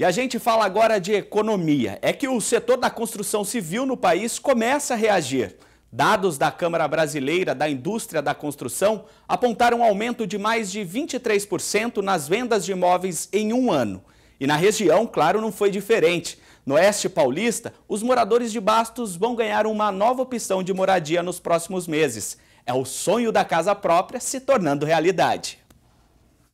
E a gente fala agora de economia. É que o setor da construção civil no país começa a reagir. Dados da Câmara Brasileira da Indústria da Construção apontaram um aumento de mais de 23% nas vendas de imóveis em um ano. E na região, claro, não foi diferente. No Oeste Paulista, os moradores de Bastos vão ganhar uma nova opção de moradia nos próximos meses. É o sonho da casa própria se tornando realidade.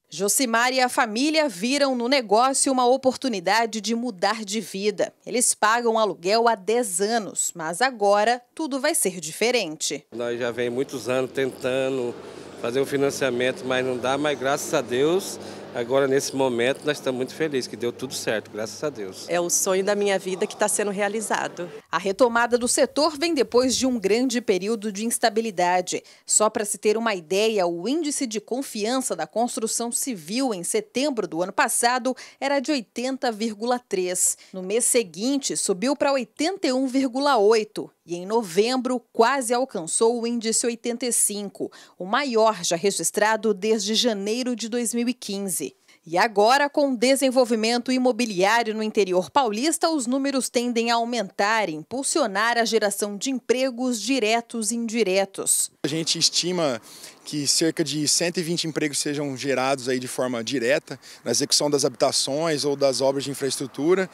Josimar e a família viram no negócio uma oportunidade de mudar de vida. Eles pagam aluguel há 10 anos, mas agora tudo vai ser diferente. Nós já vem muitos anos tentando fazer um financiamento, mas não dá, mas graças a Deus Agora, nesse momento, nós estamos muito felizes, que deu tudo certo, graças a Deus. É o sonho da minha vida que está sendo realizado. A retomada do setor vem depois de um grande período de instabilidade. Só para se ter uma ideia, o índice de confiança da construção civil em setembro do ano passado era de 80,3. No mês seguinte, subiu para 81,8 e em novembro quase alcançou o índice 85, o maior já registrado desde janeiro de 2015. E agora, com desenvolvimento imobiliário no interior paulista, os números tendem a aumentar, impulsionar a geração de empregos diretos e indiretos. A gente estima que cerca de 120 empregos sejam gerados aí de forma direta na execução das habitações ou das obras de infraestrutura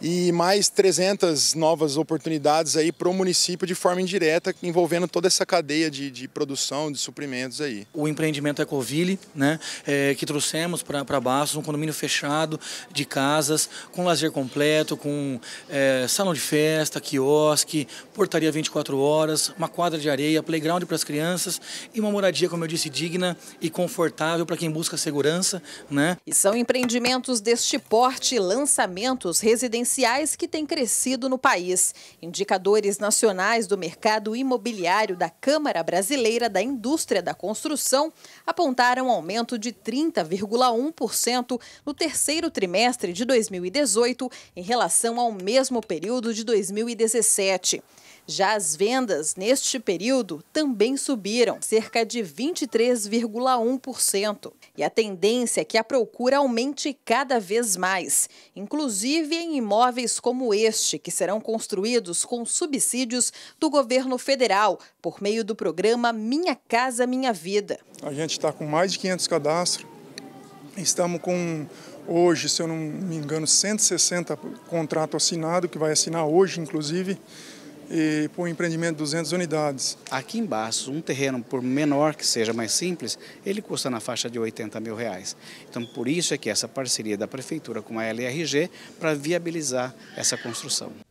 e mais 300 novas oportunidades aí para o município de forma indireta, envolvendo toda essa cadeia de, de produção, de suprimentos aí. O empreendimento Ecoville, né, é, que trouxemos para Baços, um condomínio fechado de casas, com lazer completo, com é, salão de festa, quiosque, portaria 24 horas, uma quadra de areia, playground para as crianças e uma moradia, como eu disse, digna e confortável para quem busca segurança. Né? E são empreendimentos deste porte, lançamentos residenciais residenciais que tem crescido no país. Indicadores nacionais do mercado imobiliário da Câmara Brasileira da Indústria da Construção apontaram aumento de 30,1% no terceiro trimestre de 2018 em relação ao mesmo período de 2017. Já as vendas neste período também subiram, cerca de 23,1%. E a tendência é que a procura aumente cada vez mais, inclusive em imóveis imóveis como este, que serão construídos com subsídios do governo federal, por meio do programa Minha Casa Minha Vida. A gente está com mais de 500 cadastros, estamos com hoje, se eu não me engano, 160 contratos assinados, que vai assinar hoje, inclusive e para um empreendimento de 200 unidades. Aqui embaixo um terreno, por menor que seja, mais simples, ele custa na faixa de 80 mil reais. Então, por isso é que essa parceria da Prefeitura com a LRG para viabilizar essa construção.